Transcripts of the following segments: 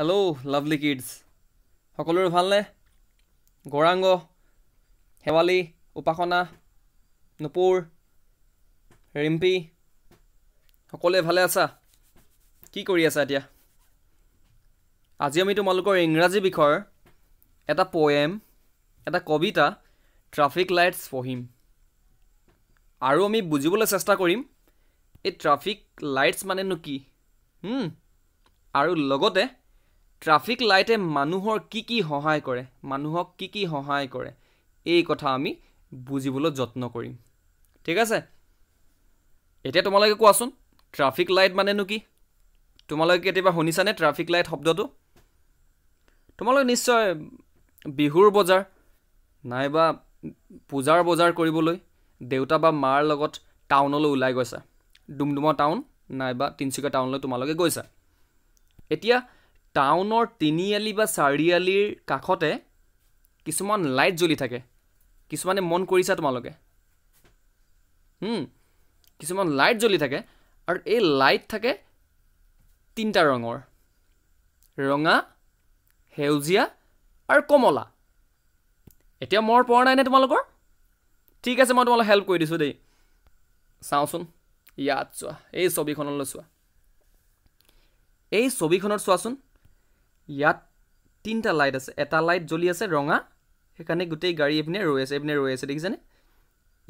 Hello' lovely kids সকলোৰে ভালনে গৌৰাংগ শেৱালি উপাসনা নুপুৰ ৰিম্পী সকলোৱে ভালে আছা কি কৰি আছা এতিয়া আজি আমি তোমালোকৰ ইংৰাজী বিষয়ৰ এটা পয়েম এটা কবিতা ট্ৰাফিক লাইটছ পঢ়িম আৰু আমি বুজিবলৈ চেষ্টা কৰিম এই ট্ৰাফিক লাইটছ মানেনো কি আৰু লগতে ট্ৰাফিক লাইটে মানুহৰ কি কি সহায় কৰে মানুহক কি কি সহায় কৰে এই কথা আমি বুজিবলৈ যত্ন কৰিম ঠিক আছে এতিয়া তোমালোকে কোৱাচোন ট্ৰাফিক লাইট মানেনো কি তোমালোকে কেতিয়াবা শুনিছানে ট্ৰাফিক লাইট শব্দটো তোমালোকে নিশ্চয় বিহুৰ বজাৰ নাইবা পূজাৰ বজাৰ কৰিবলৈ দেউতা বা মাৰ লগত টাউনলৈ ওলাই গৈছা ডুমডুমা টাউন নাইবা তিনিচুকীয়া টাউনলৈ তোমালোকে গৈছা এতিয়া টাউনৰ তিনিআলি বা চাৰিআলিৰ কাষতে কিছুমান লাইট জ্বলি থাকে কিছুমানে মন কৰিছা তোমালোকে কিছুমান লাইট জ্বলি থাকে আৰু এই লাইট থাকে তিনিটা ৰঙৰ ৰঙা সেউজীয়া আৰু কমলা এতিয়া মৰ পৰা নাইনে তোমালোকৰ ঠিক আছে মই তোমালোকক হেল্প কৰি দিছোঁ দেই চাওঁচোন ইয়াত চোৱা এই ছবিখনলৈ চোৱা এই ছবিখনত চোৱাচোন ইয়াত তিনিটা লাইট আছে এটা লাইট জ্বলি আছে ৰঙা সেইকাৰণে গোটেই গাড়ী এইপিনে ৰৈ আছে এইপিনে ৰৈ আছে দেখিছেনে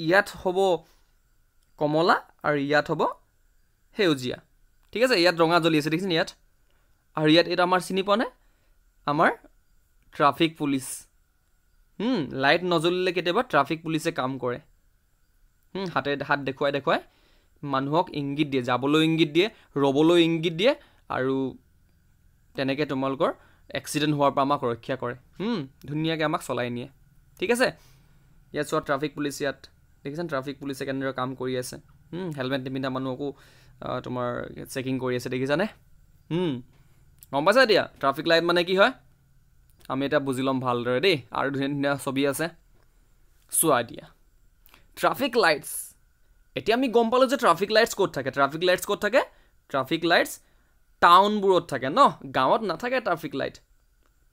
ইয়াত হ'ব কমলা আৰু ইয়াত হ'ব সেউজীয়া ঠিক আছে ইয়াত ৰঙা জ্বলি আছে দেখিছেনে ইয়াত আৰু ইয়াত এইটো আমাৰ চিনি পোৱা নাই আমাৰ ট্ৰাফিক পুলিচ লাইট নজ্বলিলে কেতিয়াবা ট্ৰাফিক পুলিচে কাম কৰে হাতে হাত দেখুৱাই দেখুৱাই মানুহক ইংগিত দিয়ে যাবলৈ ইংগিত দিয়ে ৰ'বলৈ ইংগিত দিয়ে আৰু তেনেকৈ তোমালোকৰ এক্সিডেণ্ট হোৱাৰ পৰা আমাক ৰক্ষা কৰে ধুনীয়াকৈ আমাক চলাই নিয়ে ঠিক আছে ইয়াত চোৱা ট্ৰাফিক পুলিচ ইয়াত দেখিছা ট্ৰাফিক পুলিচে কেনেদৰে কাম কৰি আছে হেলমেট নিপিন্ধা মানুহকো তোমাৰ চেকিং কৰি আছে দেখিছানে গম পাইছা এতিয়া ট্ৰাফিক লাইট মানে কি হয় আমি এতিয়া বুজি ল'ম ভালদৰে দেই আৰু ধুনীয়া ধুনীয়া ছবি আছে চোৱা এতিয়া ট্ৰাফিক লাইটছ এতিয়া আমি গম পালোঁ যে ট্ৰাফিক লাইটছ ক'ত থাকে ট্ৰাফিক লাইটছ ক'ত থাকে ট্ৰাফিক লাইটছ টাউনবোৰত থাকে ন গাঁৱত নাথাকে ট্ৰাফিক লাইট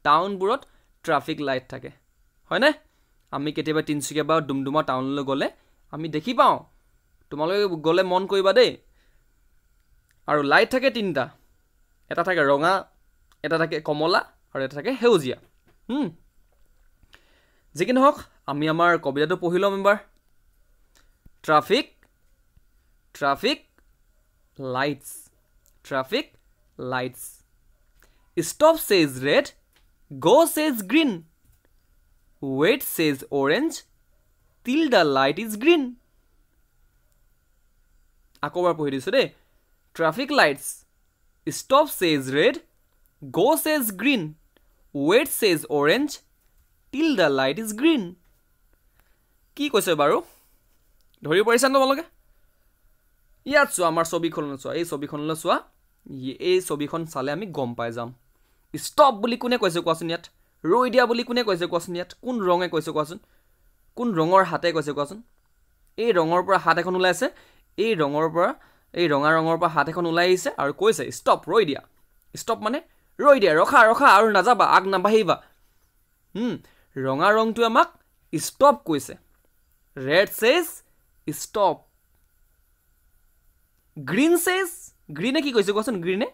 টাউনবোৰত ট্ৰাফিক লাইট থাকে হয়নে আমি কেতিয়াবা তিনিচুকীয়া বা ডুমডুমা টাউনলৈ গ'লে আমি দেখি পাওঁ তোমালোকে গ'লে মন কৰিবা দেই আৰু লাইট থাকে তিনিটা এটা থাকে ৰঙা এটা থাকে কমলা আৰু এটা থাকে সেউজীয়া যি কি নহওক আমি আমাৰ কবিতাটো পঢ়ি ল'ম এবাৰ traffic traffic lights traffic lights. Stop says red, go says green. Wait says orange, till the light is green. আকৌ এবাৰ পঢ়ি দিছোঁ দেই traffic lights stop says red go' says green wait says orange till the light is green কি কৈছে বাৰু ধৰিব পাৰিছা তোমালোকে ইয়াত চোৱা আমাৰ ছবিখনলৈ চোৱা এই ছবিখনলৈ চোৱা এই ছবিখন চালে আমি গম পাই যাম ষ্টপ বুলি কোনে কৈছে কোৱাচোন ইয়াত ৰৈ দিয়া বুলি কোনে কৈছে কোৱাচোন ইয়াত কোন ৰঙে কৈছে কোৱাচোন কোন ৰঙৰ হাতে কৈছে কোৱাচোন এই ৰঙৰ পৰা হাত এখন ওলাইছে এই ৰঙৰ পৰা এই ৰঙা ৰঙৰ পৰা হাত এখন ওলাই আহিছে আৰু কৈছে ষ্টপ ৰৈ দিয়া ষ্টপ মানে ৰৈ দিয়া ৰখা ৰখা আৰু নাযাবা আগ নাবাঢ়িবা ৰঙা ৰঙটোৱে আমাক ষ্টপ কৈছে ৰেড চেজ ষ্টপ গ্ৰীণ চেজ গ্ৰীণে কি কৈছে কোৱাচোন গ্ৰীণে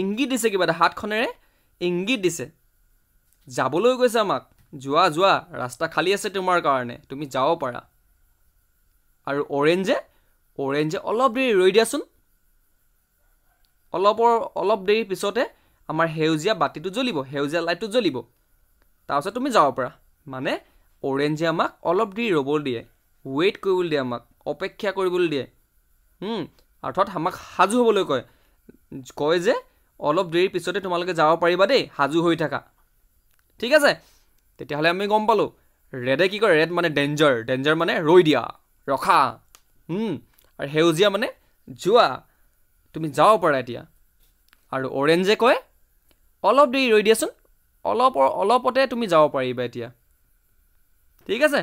ইংগিত দিছে কিবা এটা হাতখনেৰে ইংগিত দিছে যাবলৈ কৈছে আমাক যোৱা যোৱা ৰাস্তা খালী আছে তোমাৰ কাৰণে তুমি যাব পাৰা আৰু অৰেঞ্জে অৰেঞ্জে অলপ দেৰি ৰৈ দিয়াচোন অলপৰ অলপ দেৰি পিছতে আমাৰ সেউজীয়া বাতিটো জ্বলিব সেউজীয়া লাইটটো জ্বলিব তাৰপিছত তুমি যাব পাৰা মানে অৰেঞ্জে আমাক অলপ দেৰি ৰ'বলৈ দিয়ে ৱেইট কৰিবলৈ দিয়ে আমাক অপেক্ষা কৰিবলৈ দিয়ে অৰ্থাৎ আমাক সাজু হ'বলৈ কয় কয় যে অলপ দেৰিৰ পিছতে তোমালোকে যাব পাৰিবা দেই সাজু হৈ থাকা ঠিক আছে তেতিয়াহ'লে আমি গম পালোঁ ৰেডে কি কয় ৰেড মানে ডেঞ্জাৰ ডেঞ্জাৰ মানে ৰৈ দিয়া ৰখা আৰু সেউজীয়া মানে যোৱা তুমি যাব পাৰা এতিয়া আৰু অৰেঞ্জে কয় অলপ দেৰি ৰৈ দিয়াচোন অলপ অলপতে তুমি যাব পাৰিবা এতিয়া ঠিক আছে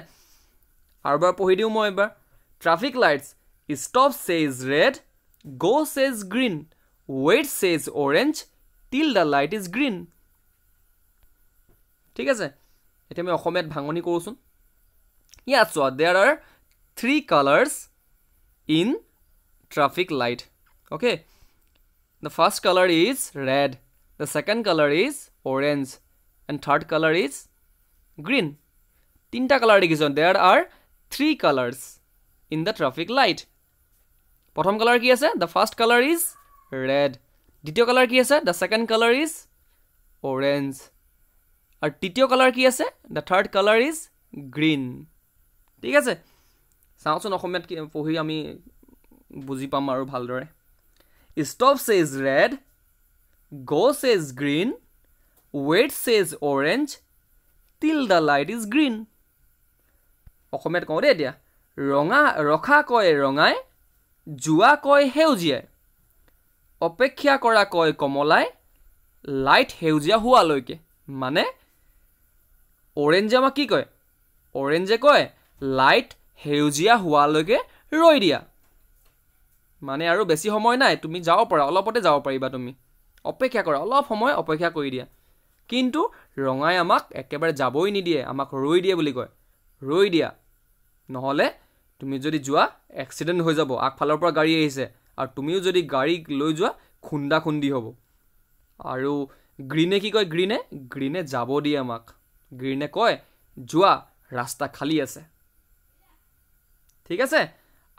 আৰু বাৰু পঢ়ি দিওঁ মই এবাৰ traffic lights Stop says red, go says green, wait says orange, till the light is green. ঠিক আছে এতিয়া আমি অসমীয়াত ভাঙনি কৰোঁচোন ইয়াত চোৱা there are three colours in traffic light okay the first colour is red the second colour is orange and third colour is green তিনিটা কালাৰ দেখিছোঁ there are three colours in the traffic light প্ৰথম colour কি আছে the first colour is red দ্বিতীয় colour কি আছে the second colour is orange আৰু তৃতীয় কালাৰ কি আছে the third colour is green ঠিক আছে চাওঁচোন অসমীয়াত কি পঢ়ি আমি বুজি পাম আৰু ভালদৰে stops is red goes is green waits is orange till the light is green অসমীয়াত কওঁ দেই এতিয়া ৰঙা ৰখা কয় ৰঙাই যোৱা কয় সেউজীয়াই অপেক্ষা কৰা কয় কমলাই লাইট সেউজীয়া হোৱালৈকে মানে অৰেঞ্জে আমাক কি কয় অৰেঞ্জে কয় লাইট সেউজীয়া হোৱালৈকে ৰৈ দিয়া মানে আৰু বেছি সময় নাই তুমি যাব পাৰা অলপতে যাব পাৰিবা তুমি অপেক্ষা কৰা অলপ সময় অপেক্ষা কৰি দিয়া কিন্তু ৰঙাই আমাক একেবাৰে যাবই নিদিয়ে আমাক ৰৈ দিয়ে বুলি কয় ৰৈ দিয়া নহ'লে তুমি যদি যোৱা এক্সিডেণ্ট হৈ যাব আগফালৰ পৰা গাড়ী আহিছে আৰু তুমিও যদি গাড়ী লৈ যোৱা খুন্দা খুন্দি হ'ব আৰু গ্ৰীণে কি কয় গ্ৰীণে গ্ৰীণে যাব দিয়ে আমাক গ্ৰীণে কয় যোৱা ৰাস্তা খালী আছে ঠিক আছে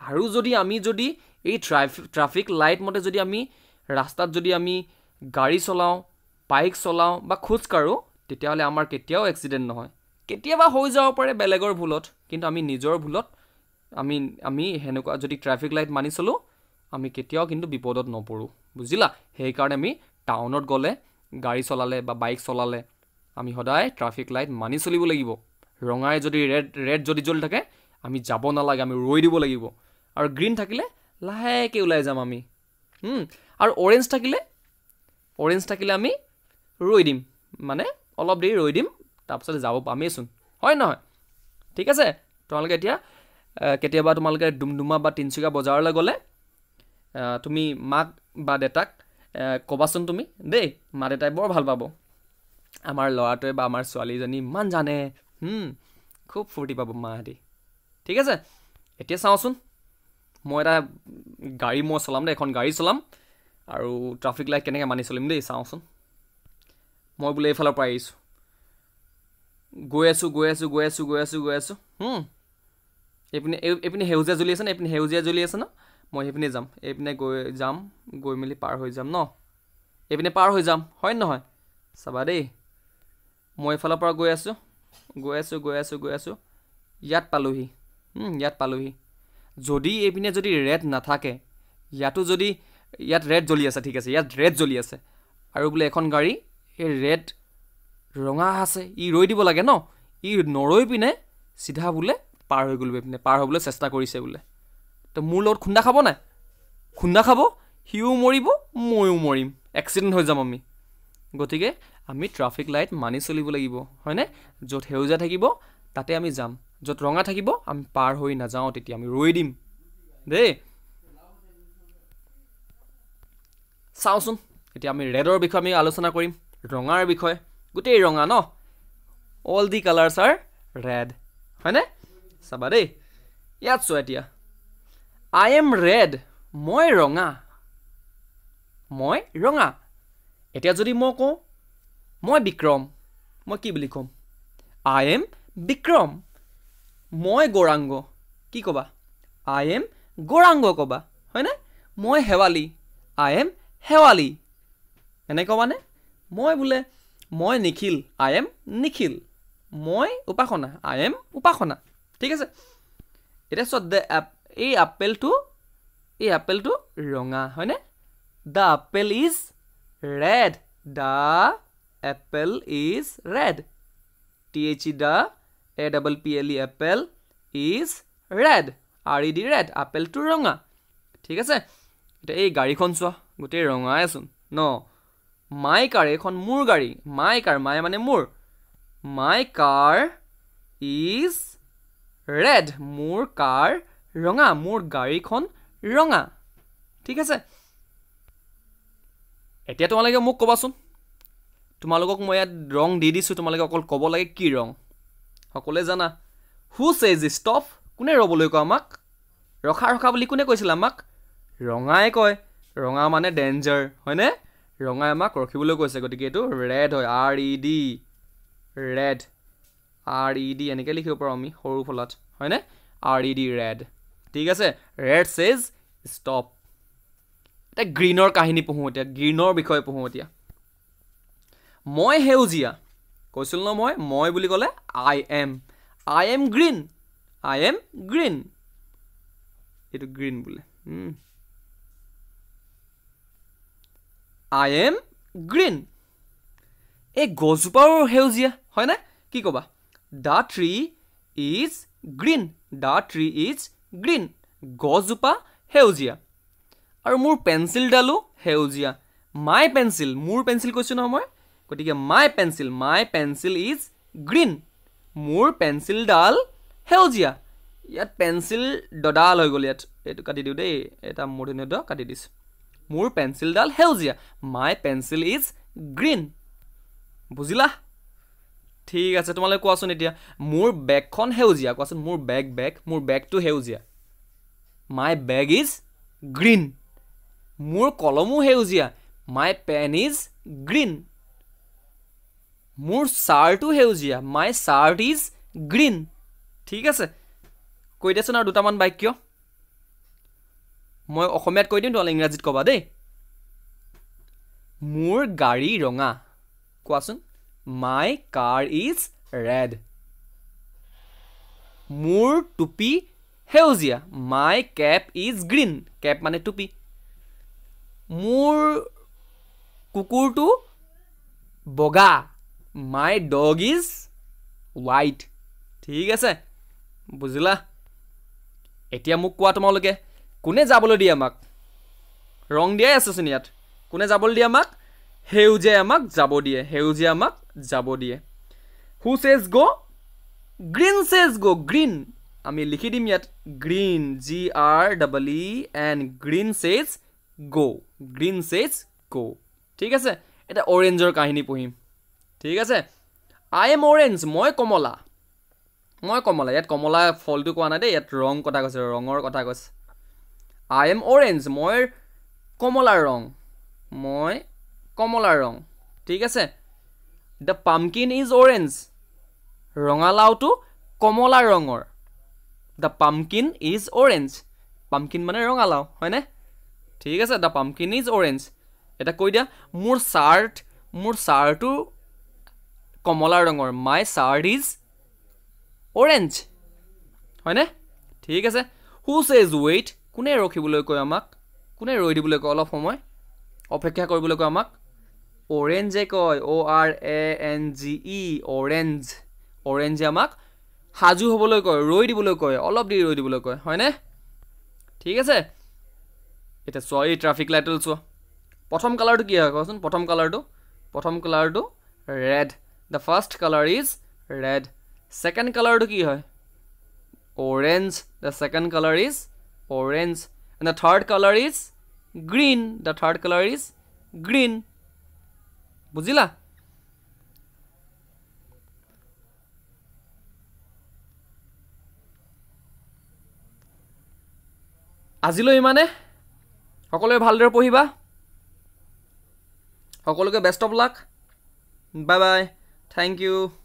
আৰু যদি আমি যদি এই ট্ৰাফিক ট্ৰাফিক লাইট মতে যদি আমি ৰাস্তাত যদি আমি গাড়ী চলাওঁ বাইক চলাওঁ বা খোজকাঢ়োঁ তেতিয়াহ'লে আমাৰ কেতিয়াও এক্সিডেণ্ট নহয় কেতিয়াবা হৈ যাব পাৰে বেলেগৰ ভুলত কিন্তু আমি নিজৰ ভুলত আমি আমি সেনেকুৱা যদি ট্ৰেফিক লাইট মানি চলোঁ আমি কেতিয়াও কিন্তু বিপদত নপৰোঁ বুজিলা সেইকাৰণে আমি টাউনত গ'লে গাড়ী চলালে বা বাইক চলালে আমি সদায় ট্ৰাফিক লাইট মানি চলিব লাগিব ৰঙাই যদি ৰেড ৰেড যদি জ্বলি থাকে আমি যাব নালাগে আমি ৰৈ দিব লাগিব আৰু গ্ৰীণ থাকিলে লাহেকৈ ওলাই যাম আমি আৰু অৰেঞ্জ থাকিলে অৰেঞ্জ থাকিলে আমি ৰৈ দিম মানে অলপ দেৰি ৰৈ দিম তাৰপাছত যাব পামেইচোন হয় নহয় ঠিক আছে তোমালোকে এতিয়া কেতিয়াবা তোমালোকে ডুমডুমা বা তিনিচুকীয়া বজাৰলৈ গ'লে তুমি মাক বা দেউতাক ক'বাচোন তুমি দেই মা দেউতাই বৰ ভাল পাব আমাৰ ল'ৰাটোৱে বা আমাৰ ছোৱালীজনী ইমান জানে খুব ফূৰ্তি পাব মাহঁতি ঠিক আছে এতিয়া চাওঁচোন মই এটা গাড়ী মই চলাম দেই এখন গাড়ী চলাম আৰু ট্ৰাফিক লাইট কেনেকৈ মানি চলিম দেই চাওঁচোন মই বোলে এইফালৰ পৰা আহিছোঁ গৈ আছোঁ গৈ আছোঁ গৈ আছোঁ গৈ আছোঁ গৈ আছোঁ এইপিনে এইপিনে সেউজীয়া জ্বলি আছে ন এইপিনে সেউজীয়া জ্বলি আছে ন মই সেইপিনে যাম এইপিনে গৈ যাম গৈ মেলি পাৰ হৈ যাম ন এইপিনে পাৰ হৈ যাম হয় নহয় চাবা দেই মই এইফালৰ পৰা গৈ আছোঁ গৈ আছোঁ গৈ আছোঁ গৈ আছোঁ ইয়াত পালোহি ইয়াত পালোহি যদি এইপিনে যদি ৰেড নাথাকে ইয়াতো যদি ইয়াত ৰেড জ্বলি আছে ঠিক আছে ইয়াত ৰেড জ্বলি আছে আৰু বোলে এখন গাড়ী সেই ৰেড ৰঙা আছে ই ৰৈ দিব লাগে ন ই নৰৈ পিনে চিধা বোলে পাৰ হৈ গ'লোঁ পিনে পাৰ হ'বলৈ চেষ্টা কৰিছে বোলে তো মোৰ লগত খুন্দা খাব নাই খুন্দা খাব সিও মৰিব ময়ো মৰিম এক্সিডেণ্ট হৈ যাম আমি গতিকে আমি ট্ৰাফিক লাইট মানি চলিব লাগিব হয়নে য'ত সেউজীয়া থাকিব তাতে আমি যাম য'ত ৰঙা থাকিব আমি পাৰ হৈ নাযাওঁ তেতিয়া আমি ৰৈ দিম দেই চাওঁচোন এতিয়া আমি ৰেডৰ বিষয়ে আমি আলোচনা কৰিম ৰঙাৰ বিষয়ে গোটেই ৰঙা ন all the colours are red হয়নে চাবা দেই ইয়াত চোৱা এতিয়া আই এম ৰেড মই ৰঙা মই ৰঙা এতিয়া যদি মই কওঁ মই বিক্ৰম মই কি বুলি ক'ম আই এম বিক্ৰম মই গৌৰাংগ কি ক'বা আই এম গৌৰাংগ ক'বা হয়নে মই শেৱালি আই এম শেৱালি এনে ক'বানে মই বোলে মই নিখিল আই এম নিখিল মই উপাসনা আই এম উপাসনা ঠিক আছে এতিয়া চোৱা দ্য এই আপেলটো এই আপেলটো ৰঙা হয়নে the apple is red the apple is red T H E the A double P L E apple is red R E D red আপেলটো ৰঙা ঠিক আছে এতিয়া এই গাড়ীখন চোৱা গোটেই ৰঙাইচোন ন মাই কাৰ এইখন মোৰ গাড়ী মাই কাৰ মায়ে মানে মোৰ মাই কাৰ ইজ ৰেড মোৰ কাৰ ৰঙা মোৰ গাড়ীখন ৰঙা ঠিক আছে এতিয়া তোমালোকে মোক ক'বাচোন তোমালোকক মই ইয়াত ৰং দি দিছোঁ তোমালোকে অকল ক'ব লাগে কি ৰং সকলোৱে জানা হুচ এজ ষ্টপ কোনে ৰ'বলৈ কয় আমাক ৰখা ৰখা বুলি কোনে কৈছিল আমাক ৰঙাই কয় ৰঙা মানে ডেঞ্জাৰ হয়নে ৰঙাই আমাক ৰখিবলৈ কৈছে গতিকে এইটো ৰেড হয় R E D red R E e D এনেকৈ লিখিব পাৰোঁ আমি সৰু ফলাত হয়নে আৰ ই ডি ৰেড ঠিক আছে ৰেড চেজ ষ্টপ এতিয়া গ্ৰীণৰ কাহিনী পঢ়োঁ এতিয়া গ্ৰীণৰ বিষয়ে পঢ়োঁ এতিয়া মই সেউজীয়া কৈছিল ন মই মই বুলি ক'লে I am I am green I am green এইটো গ্ৰীণ বোলে আই এম গ্ৰীণ এই গছজোপাও সেউজীয়া হয়নে কি ক'বা the tree is green the tree is green গছজোপা সেউজীয়া আৰু মোৰ পেঞ্চিলডালো সেউজীয়া মাই পেঞ্চিল মোৰ পেঞ্চিল কৈছোঁ নহয় মই গতিকে my pencil my pencil is green মোৰ পেঞ্চিলডাল সেউজীয়া ইয়াত পেঞ্চিল দডাল হৈ গ'ল ইয়াত এইটো কাটি দিওঁ দেই এটা মূৰ্ধন্য কাটি দিছোঁ মোৰ পেঞ্চিলডাল সেউজীয়া মাই পেঞ্চিল ইজ গ্ৰীণ বুজিলা ঠিক আছে তোমালোকে কোৱাচোন এতিয়া মোৰ বেগখন সেউজীয়া কোৱাচোন মোৰ বেগ বেগ মোৰ বেগটো সেউজীয়া মাই বেগ ইজ গ্ৰীণ মোৰ কলমো সেউজীয়া মাই পেন ইজ গ্ৰীণ মোৰ চাৰ্টো সেউজীয়া মাই চাৰ্ট ইজ গ্ৰীণ ঠিক আছে কৈ দিয়াচোন আৰু দুটামান বাক্য মই অসমীয়াত কৈ দিম তোমালোকে ইংৰাজীত ক'বা দেই মোৰ গাড়ী ৰঙা কোৱাচোন My car is red. More tupi heosia. My cap is green. Cap mane tupi. More kukur to boga. My dog is white. Tiga se. Buzila. Etia mukwa tomo loke. Kune zabolo dia mak. Wrong dia esosiniat. Kune zabolo dia mak. Heuja mak zabodia. Heuja mak যাব দিয়ে হু চেজ go' green says go' green আমি লিখি দিম ইয়াত green G R double E N green says go' green says গ' ঠিক আছে এতিয়া অৰেঞ্জৰ কাহিনী পঢ়িম ঠিক আছে আই এম অৰেঞ্জ মই কমলা মই কমলা ইয়াত কমলা ফলটো কোৱা নাই দেই ইয়াত ৰং কথা কৈছে ৰঙৰ কথা কৈছে আই এম অৰেঞ্জ মই কমলাৰ ৰং মই কমলাৰ ৰং ঠিক আছে দ্য পাম্পকিন ইজ অৰেঞ্জ ৰঙালাওটো কমলা ৰঙৰ the pumpkin is orange pumpkin মানে ৰঙালাও হয়নে ঠিক আছে দ্য পাম্পকিন ইজ অৰেঞ্জ এটা কৈ দিয়া মোৰ চাৰ্ট মোৰ চাৰ্টো কমলা ৰঙৰ মাই চাৰ্ট ইজ অৰেঞ্জ হয়নে ঠিক আছে হু চেজ ৱেইট কোনে ৰখিবলৈ কয় আমাক কোনে ৰৈ দিবলৈ কয় অলপ সময় অপেক্ষা কৰিবলৈ কয় আমাক অৰেঞ্জে কয় O' R A N G E orange অৰেঞ্জে আমাক সাজু হ'বলৈ কয় ৰৈ দিবলৈ কয় অলপ দেৰি ৰৈ দিবলৈ কয় হয়নে ঠিক আছে এতিয়া চোৱা এই ট্ৰাফিক লাইটত চোৱা প্ৰথম কালাৰটো কি হয় কচোন প্ৰথম কালাৰটো প্ৰথম কালাৰটো red the first colour is red second কালাৰটো কি হয় orange the second colour is orange and the third colour is green the third colour is green বুজিলা আজিলৈ ইমানে সকলোৱে ভালদৰে পঢ়িবা সকলোকে best of luck bye bye thank U